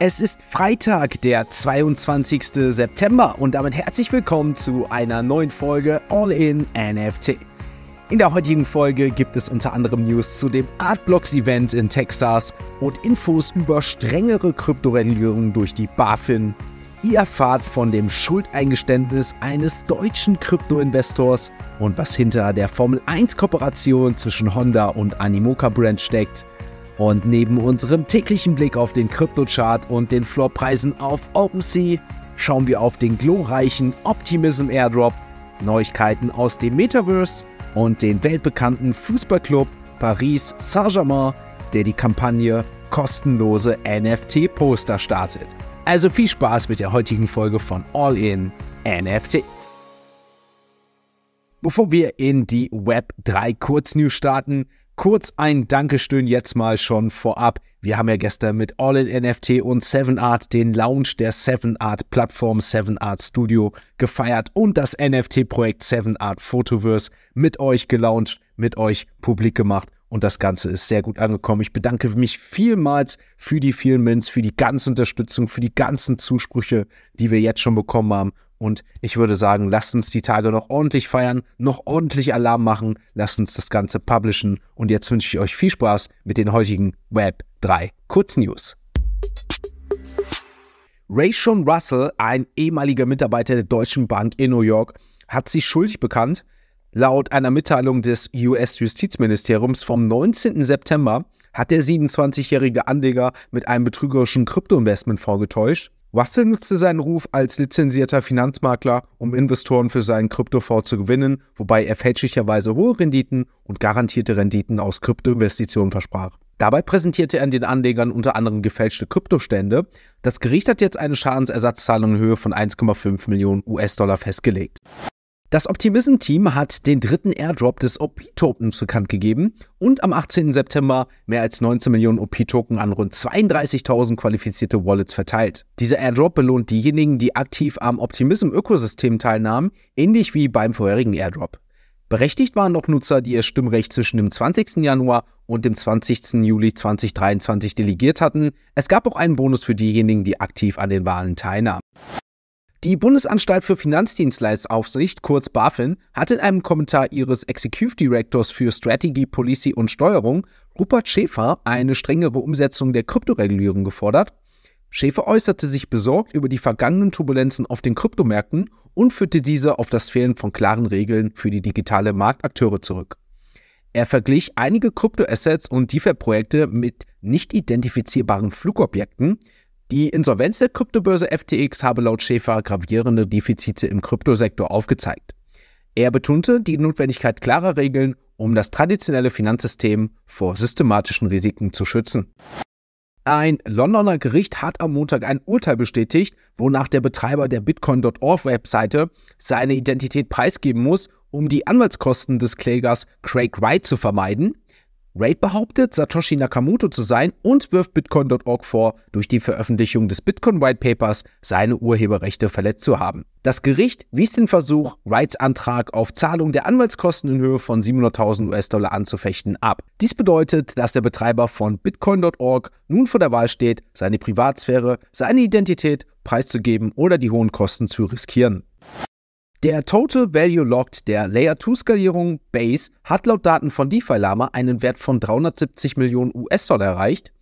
Es ist Freitag, der 22. September und damit herzlich willkommen zu einer neuen Folge All in NFT. In der heutigen Folge gibt es unter anderem News zu dem Artblocks Event in Texas und Infos über strengere Kryptoregulierung durch die BaFin. Ihr erfahrt von dem Schuldeingeständnis eines deutschen Kryptoinvestors und was hinter der Formel 1 Kooperation zwischen Honda und Animoca Brand steckt. Und neben unserem täglichen Blick auf den Kryptochart und den Floorpreisen auf OpenSea schauen wir auf den glorreichen Optimism Airdrop, Neuigkeiten aus dem Metaverse und den weltbekannten Fußballclub Paris Saint-Germain, der die Kampagne kostenlose NFT-Poster startet. Also viel Spaß mit der heutigen Folge von All In NFT. Bevor wir in die Web 3 Kurznews starten, Kurz ein Dankeschön jetzt mal schon vorab. Wir haben ja gestern mit All in NFT und Seven Art den Launch der Seven Art Plattform Seven Art Studio gefeiert und das NFT-Projekt Seven Art Photoverse mit euch gelauncht, mit euch publik gemacht. Und das Ganze ist sehr gut angekommen. Ich bedanke mich vielmals für die vielen Mints, für die ganze Unterstützung, für die ganzen Zusprüche, die wir jetzt schon bekommen haben. Und ich würde sagen, lasst uns die Tage noch ordentlich feiern, noch ordentlich Alarm machen, lasst uns das Ganze publishen. Und jetzt wünsche ich euch viel Spaß mit den heutigen Web 3 Kurznews. Rayshon Russell, ein ehemaliger Mitarbeiter der Deutschen Bank in New York, hat sich schuldig bekannt Laut einer Mitteilung des US-Justizministeriums vom 19. September hat der 27-jährige Anleger mit einem betrügerischen Kryptoinvestment vorgetäuscht. Russell nutzte seinen Ruf als lizenzierter Finanzmakler, um Investoren für seinen Kryptofonds zu gewinnen, wobei er fälschlicherweise hohe Renditen und garantierte Renditen aus Kryptoinvestitionen versprach. Dabei präsentierte er den Anlegern unter anderem gefälschte Kryptostände. Das Gericht hat jetzt eine Schadensersatzzahlung in Höhe von 1,5 Millionen US-Dollar festgelegt. Das Optimism-Team hat den dritten Airdrop des OP-Tokens bekannt gegeben und am 18. September mehr als 19 Millionen OP-Token an rund 32.000 qualifizierte Wallets verteilt. Dieser Airdrop belohnt diejenigen, die aktiv am Optimism-Ökosystem teilnahmen, ähnlich wie beim vorherigen Airdrop. Berechtigt waren noch Nutzer, die ihr Stimmrecht zwischen dem 20. Januar und dem 20. Juli 2023 delegiert hatten. Es gab auch einen Bonus für diejenigen, die aktiv an den Wahlen teilnahmen. Die Bundesanstalt für Finanzdienstleistungsaufsicht, kurz BaFin, hat in einem Kommentar ihres Executive Directors für Strategy, Policy und Steuerung, Rupert Schäfer, eine strengere Umsetzung der Kryptoregulierung gefordert. Schäfer äußerte sich besorgt über die vergangenen Turbulenzen auf den Kryptomärkten und führte diese auf das Fehlen von klaren Regeln für die digitale Marktakteure zurück. Er verglich einige Kryptoassets und DeFi-Projekte mit nicht identifizierbaren Flugobjekten, die Insolvenz der Kryptobörse FTX habe laut Schäfer gravierende Defizite im Kryptosektor aufgezeigt. Er betonte die Notwendigkeit klarer Regeln, um das traditionelle Finanzsystem vor systematischen Risiken zu schützen. Ein Londoner Gericht hat am Montag ein Urteil bestätigt, wonach der Betreiber der Bitcoin.org-Webseite seine Identität preisgeben muss, um die Anwaltskosten des Klägers Craig Wright zu vermeiden. Raid behauptet, Satoshi Nakamoto zu sein und wirft Bitcoin.org vor, durch die Veröffentlichung des Bitcoin whitepapers seine Urheberrechte verletzt zu haben. Das Gericht wies den Versuch, Wrights Antrag auf Zahlung der Anwaltskosten in Höhe von 700.000 US-Dollar anzufechten, ab. Dies bedeutet, dass der Betreiber von Bitcoin.org nun vor der Wahl steht, seine Privatsphäre, seine Identität preiszugeben oder die hohen Kosten zu riskieren. Der Total Value Locked der Layer 2-Skalierung Base hat laut Daten von DeFi-Lama einen Wert von 370 Millionen US-Dollar erreicht.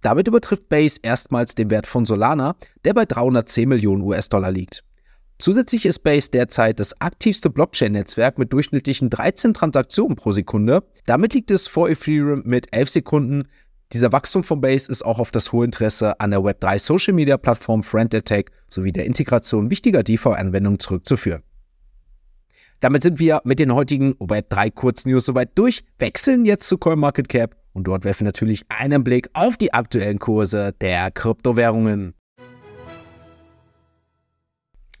Damit übertrifft Base erstmals den Wert von Solana, der bei 310 Millionen US-Dollar liegt. Zusätzlich ist Base derzeit das aktivste Blockchain-Netzwerk mit durchschnittlichen 13 Transaktionen pro Sekunde. Damit liegt es vor Ethereum mit 11 Sekunden. Dieser Wachstum von Base ist auch auf das hohe Interesse an der Web3 Social Media Plattform Friend Attack sowie der Integration wichtiger dv anwendungen zurückzuführen. Damit sind wir mit den heutigen wobei drei kurzen News soweit durch, wechseln jetzt zu CoinMarketCap und dort werfen wir natürlich einen Blick auf die aktuellen Kurse der Kryptowährungen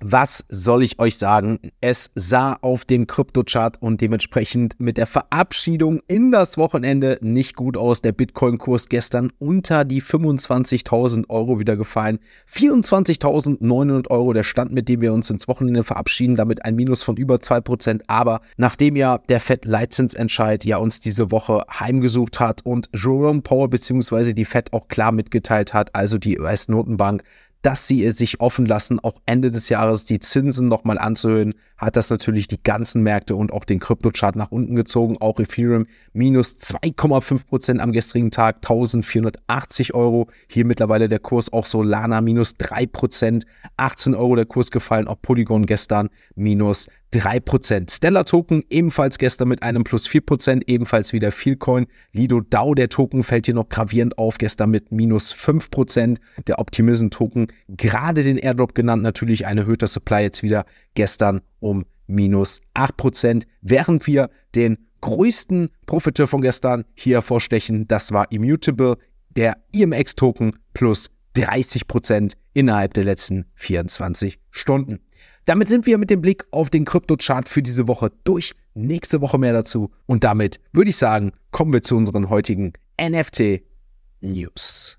was soll ich euch sagen? Es sah auf dem Kryptochart und dementsprechend mit der Verabschiedung in das Wochenende nicht gut aus. Der Bitcoin-Kurs gestern unter die 25.000 Euro wieder gefallen. 24.900 Euro der Stand, mit dem wir uns ins Wochenende verabschieden, damit ein Minus von über 2%. Aber nachdem ja der Fed-Leitzinsentscheid ja uns diese Woche heimgesucht hat und Jerome Powell bzw. die Fed auch klar mitgeteilt hat, also die US-Notenbank, dass sie es sich offen lassen, auch Ende des Jahres die Zinsen nochmal anzuhöhen, hat das natürlich die ganzen Märkte und auch den Kryptochart nach unten gezogen. Auch Ethereum minus 2,5% Prozent am gestrigen Tag, 1480 Euro. Hier mittlerweile der Kurs auch Solana minus 3%, 18 Euro der Kurs gefallen, auch Polygon gestern minus 3%. Stellar Token ebenfalls gestern mit einem plus 4%, ebenfalls wieder Feelcoin. Lido DAO, der Token fällt hier noch gravierend auf, gestern mit minus 5%. Der Optimism Token, gerade den Airdrop genannt, natürlich ein erhöhter Supply jetzt wieder gestern um minus 8%, während wir den größten Profiteur von gestern hier vorstechen, das war Immutable, der IMX Token plus 30% innerhalb der letzten 24 Stunden. Damit sind wir mit dem Blick auf den Kryptochart für diese Woche durch. Nächste Woche mehr dazu. Und damit würde ich sagen, kommen wir zu unseren heutigen NFT News.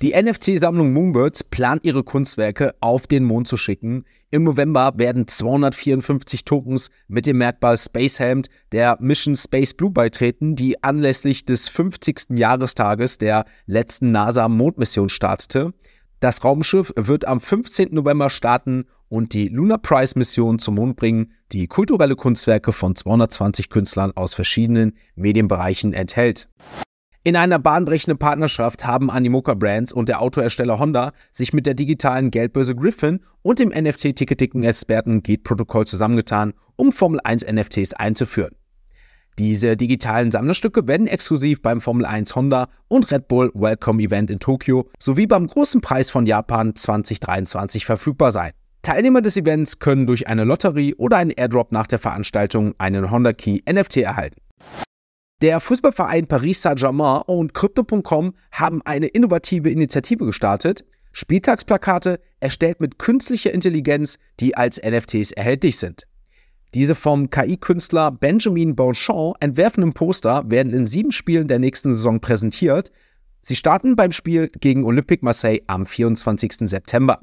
Die NFT-Sammlung Moonbirds plant ihre Kunstwerke auf den Mond zu schicken. Im November werden 254 Tokens mit dem Merkmal Space Helmet der Mission Space Blue beitreten, die anlässlich des 50. Jahrestages der letzten NASA-Mondmission startete. Das Raumschiff wird am 15. November starten und die Lunar Prize Mission zum Mond bringen, die kulturelle Kunstwerke von 220 Künstlern aus verschiedenen Medienbereichen enthält. In einer bahnbrechenden Partnerschaft haben Animoca Brands und der Autohersteller Honda sich mit der digitalen Geldbörse Griffin und dem NFT-Ticketing-Experten Gate Protocol zusammengetan, um Formel 1 NFTs einzuführen. Diese digitalen Sammlerstücke werden exklusiv beim Formel 1 Honda und Red Bull Welcome Event in Tokio sowie beim großen Preis von Japan 2023 verfügbar sein. Teilnehmer des Events können durch eine Lotterie oder einen Airdrop nach der Veranstaltung einen Honda Key NFT erhalten. Der Fußballverein Paris Saint-Germain und Crypto.com haben eine innovative Initiative gestartet, Spieltagsplakate erstellt mit künstlicher Intelligenz, die als NFTs erhältlich sind. Diese vom KI-Künstler Benjamin Beauchamp entwerfenden Poster werden in sieben Spielen der nächsten Saison präsentiert. Sie starten beim Spiel gegen Olympique Marseille am 24. September.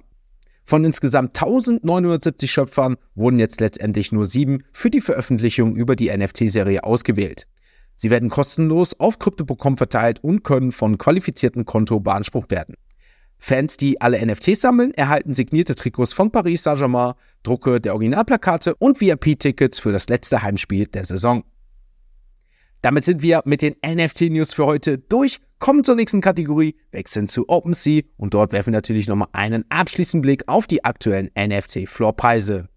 Von insgesamt 1970 Schöpfern wurden jetzt letztendlich nur sieben für die Veröffentlichung über die NFT-Serie ausgewählt. Sie werden kostenlos auf CryptoPocom verteilt und können von qualifizierten Konto beansprucht werden. Fans, die alle NFTs sammeln, erhalten signierte Trikots von Paris Saint-Germain, Drucke der Originalplakate und VIP-Tickets für das letzte Heimspiel der Saison. Damit sind wir mit den NFT-News für heute durch, kommen zur nächsten Kategorie, wechseln zu OpenSea und dort werfen wir natürlich nochmal einen abschließenden Blick auf die aktuellen NFT-Floorpreise.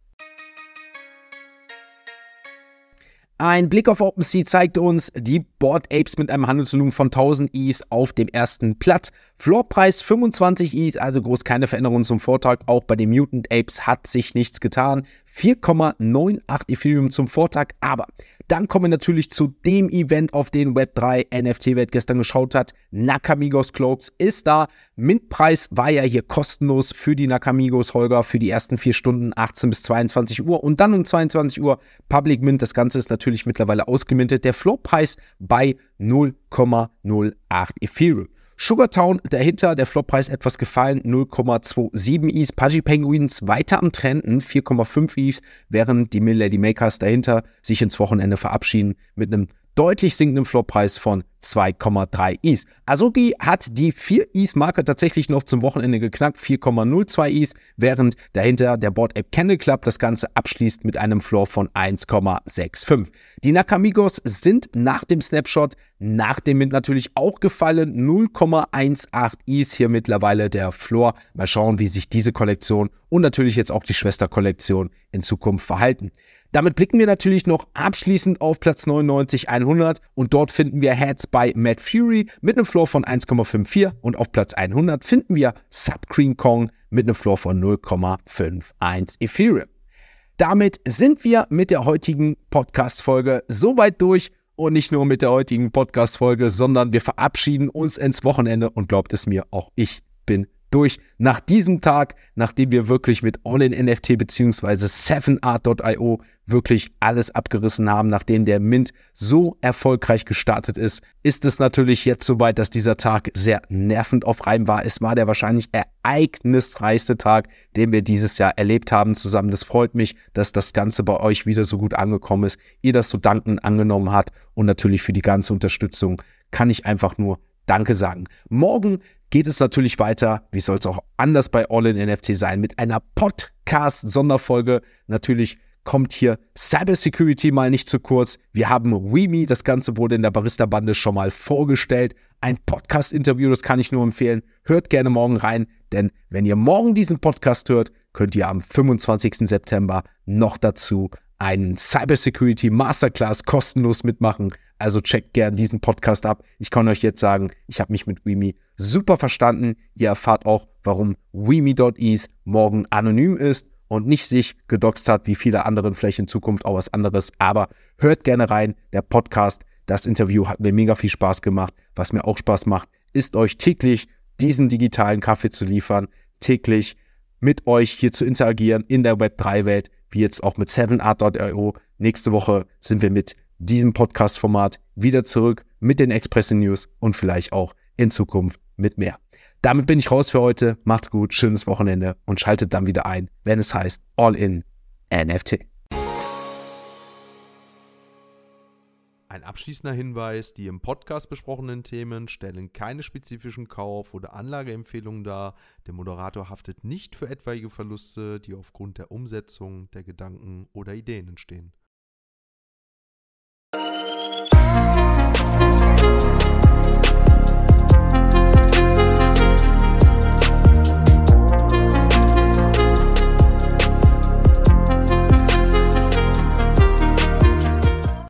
Ein Blick auf OpenSea zeigt uns die Board Apes mit einem Handelsvolumen von 1000 ETH auf dem ersten Platz. Floorpreis 25 ETH, also groß keine Veränderung zum Vortrag. Auch bei den Mutant Apes hat sich nichts getan. 4,98 Ethereum zum Vortag. Aber dann kommen wir natürlich zu dem Event, auf den Web3 NFT-Welt gestern geschaut hat. Nakamigos Cloaks ist da. Mintpreis war ja hier kostenlos für die Nakamigos, Holger, für die ersten vier Stunden 18 bis 22 Uhr und dann um 22 Uhr Public Mint. Das Ganze ist natürlich mittlerweile ausgemintet. Der Floorpreis bei 0,08 Ethereum. Sugartown dahinter, der Floppreis etwas gefallen, 0,27 Is. Pudgy Penguins weiter am Trenden, 4,5 Is, während die Milady Makers dahinter sich ins Wochenende verabschieden mit einem deutlich sinkenden Floorpreis von 2,3 Is. Azuki hat die 4 Is-Marke tatsächlich noch zum Wochenende geknackt, 4,02 Is, während dahinter der Board App Candle Club das Ganze abschließt mit einem Floor von 1,65. Die Nakamigos sind nach dem Snapshot, nach dem Mint natürlich auch gefallen, 0,18 Is hier mittlerweile der Floor. Mal schauen, wie sich diese Kollektion und natürlich jetzt auch die Schwesterkollektion in Zukunft verhalten. Damit blicken wir natürlich noch abschließend auf Platz 99 100 und dort finden wir Heads by Matt Fury mit einem Floor von 1,54 und auf Platz 100 finden wir Subcream Kong mit einem Floor von 0,51 Ethereum. Damit sind wir mit der heutigen Podcast-Folge soweit durch und nicht nur mit der heutigen Podcast-Folge, sondern wir verabschieden uns ins Wochenende und glaubt es mir, auch ich bin durch nach diesem Tag, nachdem wir wirklich mit All-in-NFT bzw. 7art.io wirklich alles abgerissen haben, nachdem der Mint so erfolgreich gestartet ist, ist es natürlich jetzt soweit, dass dieser Tag sehr nervend auf Reim war. Es war der wahrscheinlich ereignisreichste Tag, den wir dieses Jahr erlebt haben zusammen. Das freut mich, dass das Ganze bei euch wieder so gut angekommen ist, ihr das so danken angenommen hat und natürlich für die ganze Unterstützung kann ich einfach nur Danke sagen. Morgen geht es natürlich weiter, wie soll es auch anders bei All in NFT sein, mit einer Podcast-Sonderfolge. Natürlich kommt hier Cybersecurity mal nicht zu kurz. Wir haben WeMe, das Ganze wurde in der Barista-Bande schon mal vorgestellt. Ein Podcast-Interview, das kann ich nur empfehlen. Hört gerne morgen rein, denn wenn ihr morgen diesen Podcast hört, könnt ihr am 25. September noch dazu einen Cybersecurity Masterclass kostenlos mitmachen. Also checkt gern diesen Podcast ab. Ich kann euch jetzt sagen, ich habe mich mit WeMe super verstanden. Ihr erfahrt auch, warum WeMe.ease morgen anonym ist und nicht sich gedoxt hat, wie viele anderen vielleicht in Zukunft auch was anderes. Aber hört gerne rein. Der Podcast, das Interview hat mir mega viel Spaß gemacht. Was mir auch Spaß macht, ist euch täglich diesen digitalen Kaffee zu liefern, täglich mit euch hier zu interagieren in der Web3-Welt, wie jetzt auch mit 7art.io. Nächste Woche sind wir mit diesem Podcast-Format wieder zurück mit den Express News und vielleicht auch in Zukunft mit mehr. Damit bin ich raus für heute. Macht's gut, schönes Wochenende und schaltet dann wieder ein, wenn es heißt All in NFT. Ein abschließender Hinweis: Die im Podcast besprochenen Themen stellen keine spezifischen Kauf- oder Anlageempfehlungen dar. Der Moderator haftet nicht für etwaige Verluste, die aufgrund der Umsetzung der Gedanken oder Ideen entstehen.